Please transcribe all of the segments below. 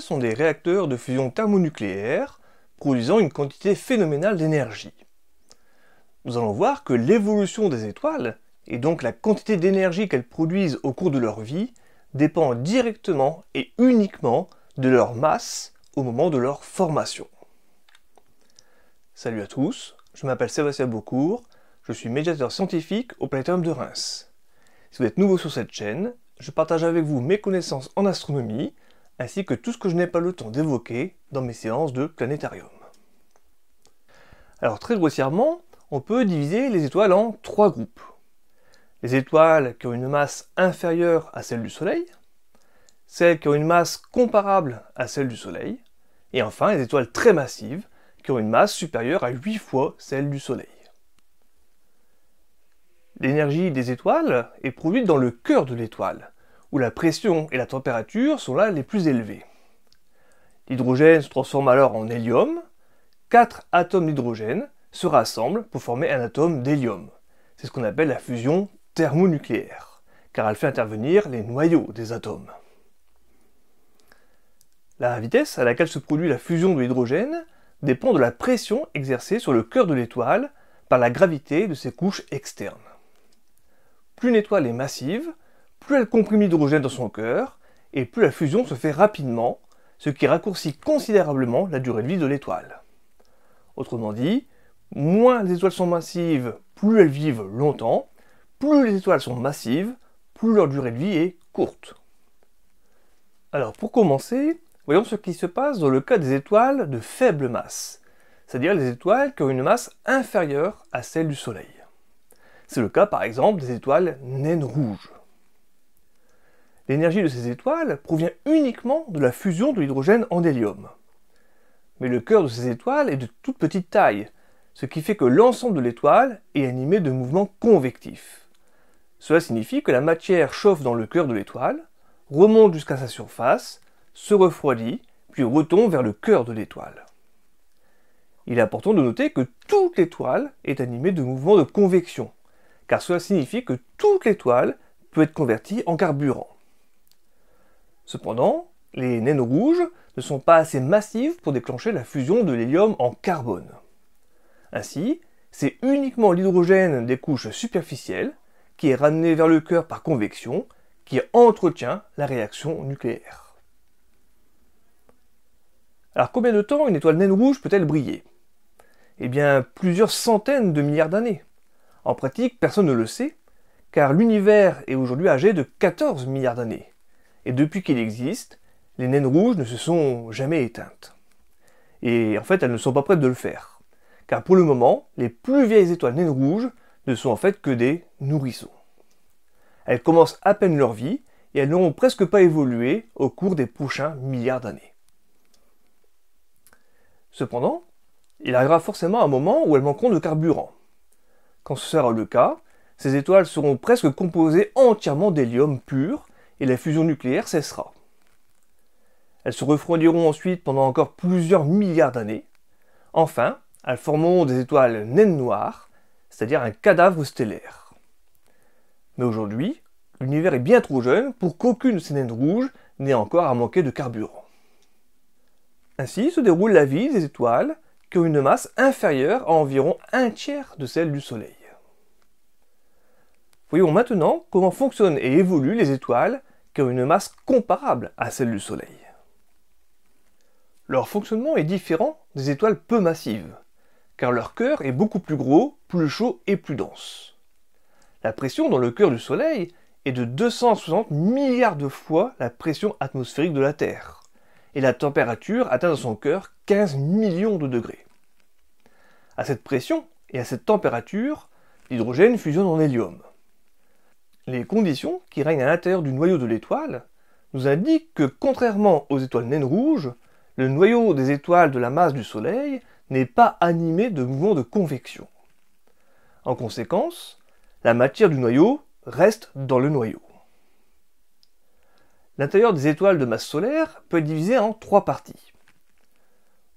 sont des réacteurs de fusion thermonucléaire produisant une quantité phénoménale d'énergie. Nous allons voir que l'évolution des étoiles, et donc la quantité d'énergie qu'elles produisent au cours de leur vie, dépend directement et uniquement de leur masse au moment de leur formation. Salut à tous, je m'appelle Sébastien Beaucourt, je suis médiateur scientifique au Planétarium de Reims. Si vous êtes nouveau sur cette chaîne, je partage avec vous mes connaissances en astronomie ainsi que tout ce que je n'ai pas le temps d'évoquer dans mes séances de planétarium. Alors très grossièrement, on peut diviser les étoiles en trois groupes. Les étoiles qui ont une masse inférieure à celle du Soleil, celles qui ont une masse comparable à celle du Soleil, et enfin les étoiles très massives qui ont une masse supérieure à 8 fois celle du Soleil. L'énergie des étoiles est produite dans le cœur de l'étoile, où la pression et la température sont là les plus élevées. L'hydrogène se transforme alors en hélium. Quatre atomes d'hydrogène se rassemblent pour former un atome d'hélium. C'est ce qu'on appelle la fusion thermonucléaire, car elle fait intervenir les noyaux des atomes. La vitesse à laquelle se produit la fusion de l'hydrogène dépend de la pression exercée sur le cœur de l'étoile par la gravité de ses couches externes. Plus une étoile est massive, plus elle comprime l'hydrogène dans son cœur, et plus la fusion se fait rapidement, ce qui raccourcit considérablement la durée de vie de l'étoile. Autrement dit, moins les étoiles sont massives, plus elles vivent longtemps, plus les étoiles sont massives, plus leur durée de vie est courte. Alors pour commencer, voyons ce qui se passe dans le cas des étoiles de faible masse, c'est-à-dire les étoiles qui ont une masse inférieure à celle du Soleil. C'est le cas par exemple des étoiles naines rouges. L'énergie de ces étoiles provient uniquement de la fusion de l'hydrogène en hélium. Mais le cœur de ces étoiles est de toute petite taille, ce qui fait que l'ensemble de l'étoile est animé de mouvements convectifs. Cela signifie que la matière chauffe dans le cœur de l'étoile, remonte jusqu'à sa surface, se refroidit, puis retombe vers le cœur de l'étoile. Il est important de noter que toute l'étoile est animée de mouvements de convection, car cela signifie que toute l'étoile peut être convertie en carburant. Cependant, les naines rouges ne sont pas assez massives pour déclencher la fusion de l'hélium en carbone. Ainsi, c'est uniquement l'hydrogène des couches superficielles qui est ramené vers le cœur par convection qui entretient la réaction nucléaire. Alors combien de temps une étoile naine rouge peut-elle briller Eh bien plusieurs centaines de milliards d'années. En pratique, personne ne le sait, car l'univers est aujourd'hui âgé de 14 milliards d'années et depuis qu'il existe, les naines rouges ne se sont jamais éteintes. Et en fait, elles ne sont pas prêtes de le faire. Car pour le moment, les plus vieilles étoiles naines rouges ne sont en fait que des nourrissons. Elles commencent à peine leur vie et elles n'auront presque pas évolué au cours des prochains milliards d'années. Cependant, il arrivera forcément un moment où elles manqueront de carburant. Quand ce sera le cas, ces étoiles seront presque composées entièrement d'hélium pur, et la fusion nucléaire cessera. Elles se refroidiront ensuite pendant encore plusieurs milliards d'années. Enfin, elles formeront des étoiles naines noires, c'est-à-dire un cadavre stellaire. Mais aujourd'hui, l'univers est bien trop jeune pour qu'aucune de ces naines rouges n'ait encore à manquer de carburant. Ainsi se déroule la vie des étoiles qui ont une masse inférieure à environ un tiers de celle du Soleil. Voyons maintenant comment fonctionnent et évoluent les étoiles une masse comparable à celle du Soleil. Leur fonctionnement est différent des étoiles peu massives, car leur cœur est beaucoup plus gros, plus chaud et plus dense. La pression dans le cœur du Soleil est de 260 milliards de fois la pression atmosphérique de la Terre, et la température atteint dans son cœur 15 millions de degrés. À cette pression et à cette température, l'hydrogène fusionne en hélium les conditions qui règnent à l'intérieur du noyau de l'étoile nous indiquent que, contrairement aux étoiles naines rouges, le noyau des étoiles de la masse du Soleil n'est pas animé de mouvements de convection. En conséquence, la matière du noyau reste dans le noyau. L'intérieur des étoiles de masse solaire peut être divisé en trois parties.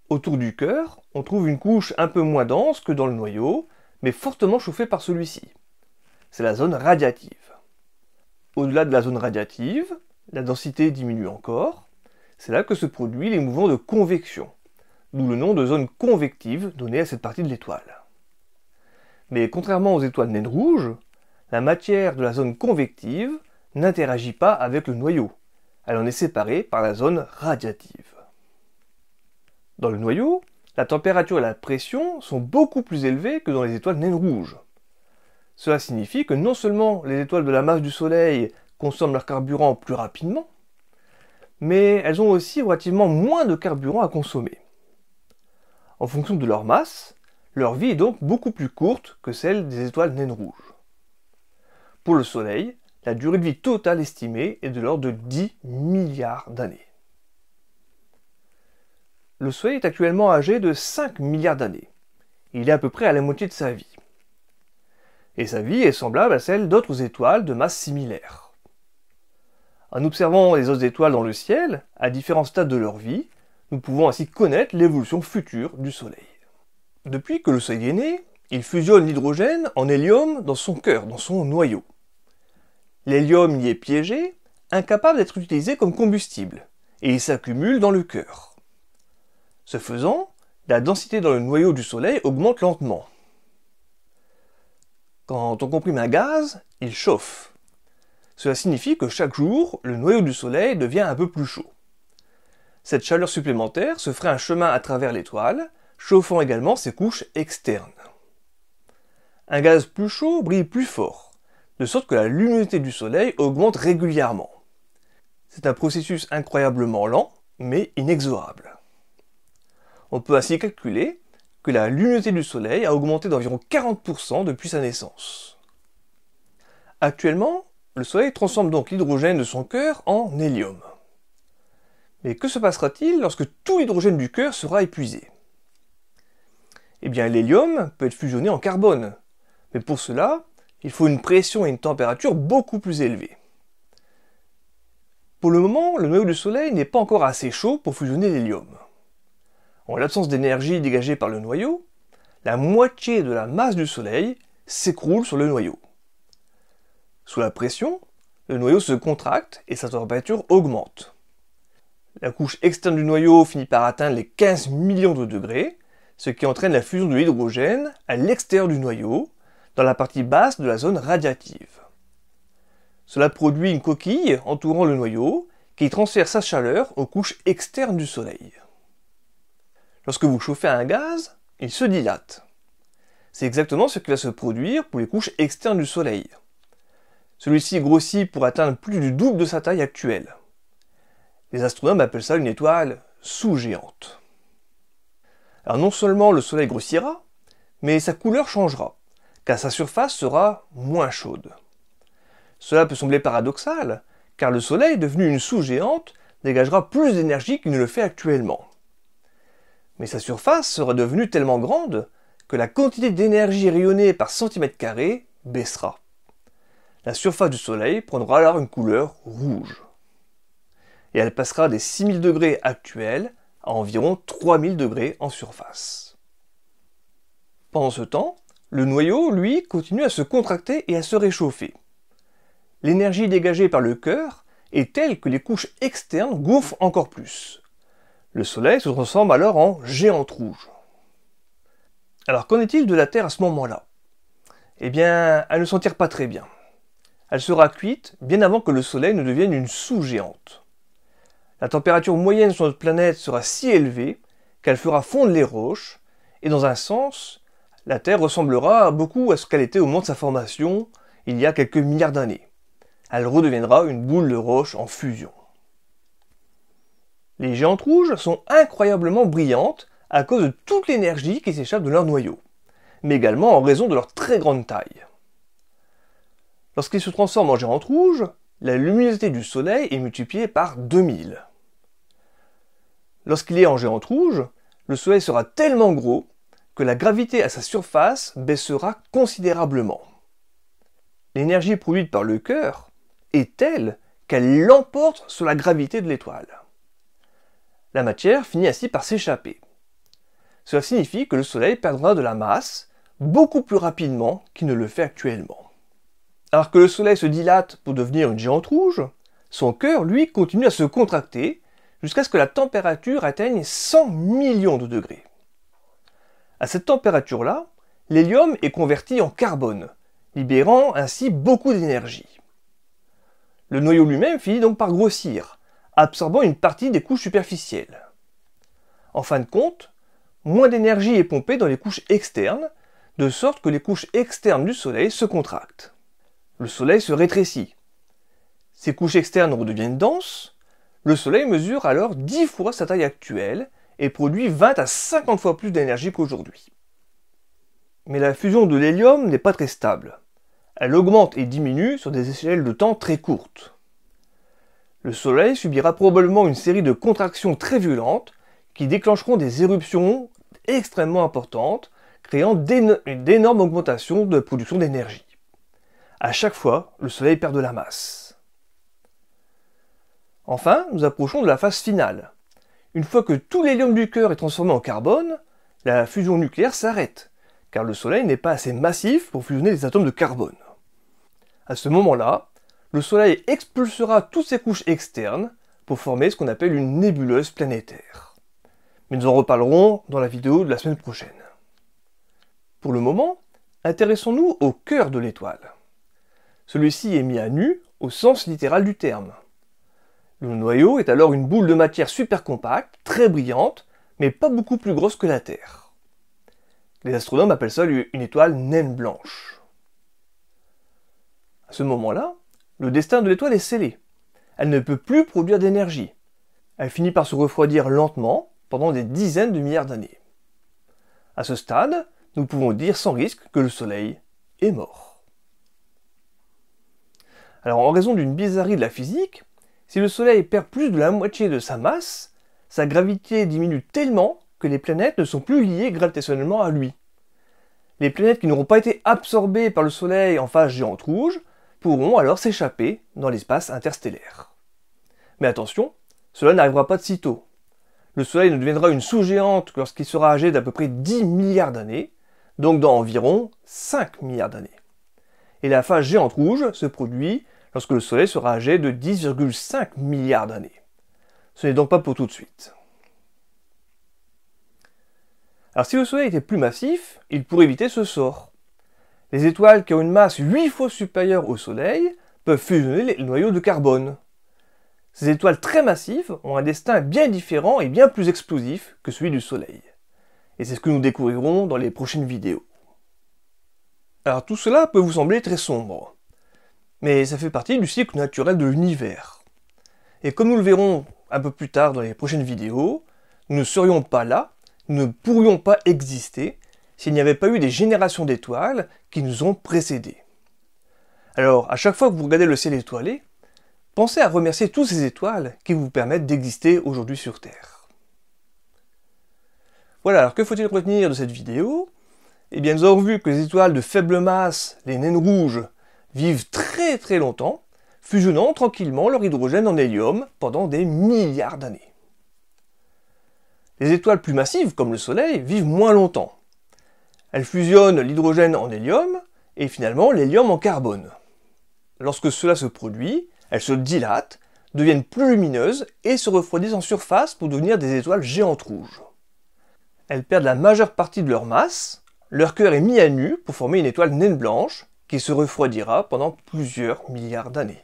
Autour du cœur, on trouve une couche un peu moins dense que dans le noyau, mais fortement chauffée par celui-ci. C'est la zone radiative. Au-delà de la zone radiative, la densité diminue encore. C'est là que se produisent les mouvements de convection, d'où le nom de zone convective donné à cette partie de l'étoile. Mais contrairement aux étoiles naines rouges, la matière de la zone convective n'interagit pas avec le noyau. Elle en est séparée par la zone radiative. Dans le noyau, la température et la pression sont beaucoup plus élevées que dans les étoiles naines rouges. Cela signifie que non seulement les étoiles de la masse du Soleil consomment leur carburant plus rapidement, mais elles ont aussi relativement moins de carburant à consommer. En fonction de leur masse, leur vie est donc beaucoup plus courte que celle des étoiles naines rouges. Pour le Soleil, la durée de vie totale estimée est de l'ordre de 10 milliards d'années. Le Soleil est actuellement âgé de 5 milliards d'années. Il est à peu près à la moitié de sa vie et sa vie est semblable à celle d'autres étoiles de masse similaire. En observant les autres étoiles dans le ciel, à différents stades de leur vie, nous pouvons ainsi connaître l'évolution future du Soleil. Depuis que le Soleil est né, il fusionne l'hydrogène en hélium dans son cœur, dans son noyau. L'hélium y est piégé, incapable d'être utilisé comme combustible, et il s'accumule dans le cœur. Ce faisant, la densité dans le noyau du Soleil augmente lentement, quand on comprime un gaz, il chauffe. Cela signifie que chaque jour, le noyau du Soleil devient un peu plus chaud. Cette chaleur supplémentaire se ferait un chemin à travers l'étoile, chauffant également ses couches externes. Un gaz plus chaud brille plus fort, de sorte que la luminosité du Soleil augmente régulièrement. C'est un processus incroyablement lent, mais inexorable. On peut ainsi calculer que la luminosité du Soleil a augmenté d'environ 40% depuis sa naissance. Actuellement, le Soleil transforme donc l'hydrogène de son cœur en hélium. Mais que se passera-t-il lorsque tout l'hydrogène du cœur sera épuisé Eh bien, l'hélium peut être fusionné en carbone. Mais pour cela, il faut une pression et une température beaucoup plus élevées. Pour le moment, le noyau du Soleil n'est pas encore assez chaud pour fusionner l'hélium. En l'absence d'énergie dégagée par le noyau, la moitié de la masse du Soleil s'écroule sur le noyau. Sous la pression, le noyau se contracte et sa température augmente. La couche externe du noyau finit par atteindre les 15 millions de degrés, ce qui entraîne la fusion de l'hydrogène à l'extérieur du noyau, dans la partie basse de la zone radiative. Cela produit une coquille entourant le noyau qui transfère sa chaleur aux couches externes du Soleil. Lorsque vous chauffez un gaz, il se dilate. C'est exactement ce qui va se produire pour les couches externes du Soleil. Celui-ci grossit pour atteindre plus du double de sa taille actuelle. Les astronomes appellent ça une étoile sous-géante. Alors non seulement le Soleil grossira, mais sa couleur changera, car sa surface sera moins chaude. Cela peut sembler paradoxal, car le Soleil, devenu une sous-géante, dégagera plus d'énergie qu'il ne le fait actuellement mais sa surface sera devenue tellement grande que la quantité d'énergie rayonnée par centimètre carré baissera. La surface du Soleil prendra alors une couleur rouge. Et elle passera des 6000 degrés actuels à environ 3000 degrés en surface. Pendant ce temps, le noyau, lui, continue à se contracter et à se réchauffer. L'énergie dégagée par le cœur est telle que les couches externes gonflent encore plus. Le Soleil se transforme alors en géante rouge. Alors qu'en est-il de la Terre à ce moment-là Eh bien, elle ne s'en tire pas très bien. Elle sera cuite bien avant que le Soleil ne devienne une sous-géante. La température moyenne sur notre planète sera si élevée qu'elle fera fondre les roches, et dans un sens, la Terre ressemblera beaucoup à ce qu'elle était au moment de sa formation, il y a quelques milliards d'années. Elle redeviendra une boule de roche en fusion. Les géantes rouges sont incroyablement brillantes à cause de toute l'énergie qui s'échappe de leur noyau, mais également en raison de leur très grande taille. Lorsqu'ils se transforment en géantes rouges, la luminosité du Soleil est multipliée par 2000. Lorsqu'il est en géante rouge, le Soleil sera tellement gros que la gravité à sa surface baissera considérablement. L'énergie produite par le cœur est telle qu'elle l'emporte sur la gravité de l'étoile la matière finit ainsi par s'échapper. Cela signifie que le Soleil perdra de la masse beaucoup plus rapidement qu'il ne le fait actuellement. Alors que le Soleil se dilate pour devenir une géante rouge, son cœur, lui, continue à se contracter jusqu'à ce que la température atteigne 100 millions de degrés. À cette température-là, l'hélium est converti en carbone, libérant ainsi beaucoup d'énergie. Le noyau lui-même finit donc par grossir, absorbant une partie des couches superficielles. En fin de compte, moins d'énergie est pompée dans les couches externes, de sorte que les couches externes du Soleil se contractent. Le Soleil se rétrécit. Ces couches externes redeviennent denses, le Soleil mesure alors 10 fois sa taille actuelle et produit 20 à 50 fois plus d'énergie qu'aujourd'hui. Mais la fusion de l'hélium n'est pas très stable. Elle augmente et diminue sur des échelles de temps très courtes le Soleil subira probablement une série de contractions très violentes qui déclencheront des éruptions extrêmement importantes, créant d'énormes augmentations de production d'énergie. À chaque fois, le Soleil perd de la masse. Enfin, nous approchons de la phase finale. Une fois que tout l'hélium du cœur est transformé en carbone, la fusion nucléaire s'arrête, car le Soleil n'est pas assez massif pour fusionner des atomes de carbone. À ce moment-là, le Soleil expulsera toutes ses couches externes pour former ce qu'on appelle une nébuleuse planétaire. Mais nous en reparlerons dans la vidéo de la semaine prochaine. Pour le moment, intéressons-nous au cœur de l'étoile. Celui-ci est mis à nu au sens littéral du terme. Le noyau est alors une boule de matière super compacte, très brillante, mais pas beaucoup plus grosse que la Terre. Les astronomes appellent ça une étoile naine blanche. À ce moment-là, le destin de l'étoile est scellé. Elle ne peut plus produire d'énergie. Elle finit par se refroidir lentement pendant des dizaines de milliards d'années. À ce stade, nous pouvons dire sans risque que le Soleil est mort. Alors en raison d'une bizarrerie de la physique, si le Soleil perd plus de la moitié de sa masse, sa gravité diminue tellement que les planètes ne sont plus liées gravitationnellement à lui. Les planètes qui n'auront pas été absorbées par le Soleil en phase géante rouge pourront alors s'échapper dans l'espace interstellaire. Mais attention, cela n'arrivera pas de sitôt. Le Soleil ne deviendra une sous-géante lorsqu'il sera âgé d'à peu près 10 milliards d'années, donc dans environ 5 milliards d'années. Et la phase géante rouge se produit lorsque le Soleil sera âgé de 10,5 milliards d'années. Ce n'est donc pas pour tout de suite. Alors si le Soleil était plus massif, il pourrait éviter ce sort. Les étoiles qui ont une masse 8 fois supérieure au Soleil peuvent fusionner les noyaux de carbone. Ces étoiles très massives ont un destin bien différent et bien plus explosif que celui du Soleil. Et c'est ce que nous découvrirons dans les prochaines vidéos. Alors tout cela peut vous sembler très sombre, mais ça fait partie du cycle naturel de l'univers. Et comme nous le verrons un peu plus tard dans les prochaines vidéos, nous ne serions pas là, nous ne pourrions pas exister s'il n'y avait pas eu des générations d'étoiles qui nous ont précédés. Alors, à chaque fois que vous regardez le ciel étoilé, pensez à remercier toutes ces étoiles qui vous permettent d'exister aujourd'hui sur Terre. Voilà, alors que faut-il retenir de cette vidéo Eh bien, nous avons vu que les étoiles de faible masse, les naines rouges, vivent très très longtemps, fusionnant tranquillement leur hydrogène en hélium pendant des milliards d'années. Les étoiles plus massives, comme le Soleil, vivent moins longtemps, elle fusionne l'hydrogène en hélium et finalement l'hélium en carbone. Lorsque cela se produit, elles se dilatent, deviennent plus lumineuses et se refroidissent en surface pour devenir des étoiles géantes rouges. Elles perdent la majeure partie de leur masse, leur cœur est mis à nu pour former une étoile naine blanche qui se refroidira pendant plusieurs milliards d'années.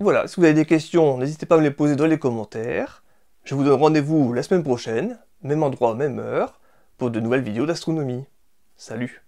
Voilà, si vous avez des questions, n'hésitez pas à me les poser dans les commentaires. Je vous donne rendez-vous la semaine prochaine, même endroit, même heure, pour de nouvelles vidéos d'astronomie. Salut